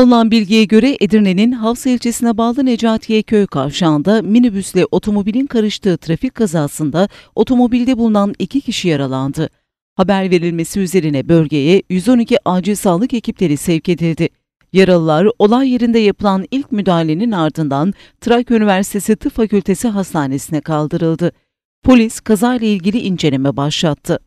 Alınan bilgiye göre Edirne'nin Havsa ilçesine bağlı Necatiye Köy kavşağında minibüsle otomobilin karıştığı trafik kazasında otomobilde bulunan iki kişi yaralandı. Haber verilmesi üzerine bölgeye 112 acil sağlık ekipleri sevk edildi. Yaralılar olay yerinde yapılan ilk müdahalenin ardından Trakya Üniversitesi Tıp Fakültesi Hastanesi'ne kaldırıldı. Polis kazayla ilgili inceleme başlattı.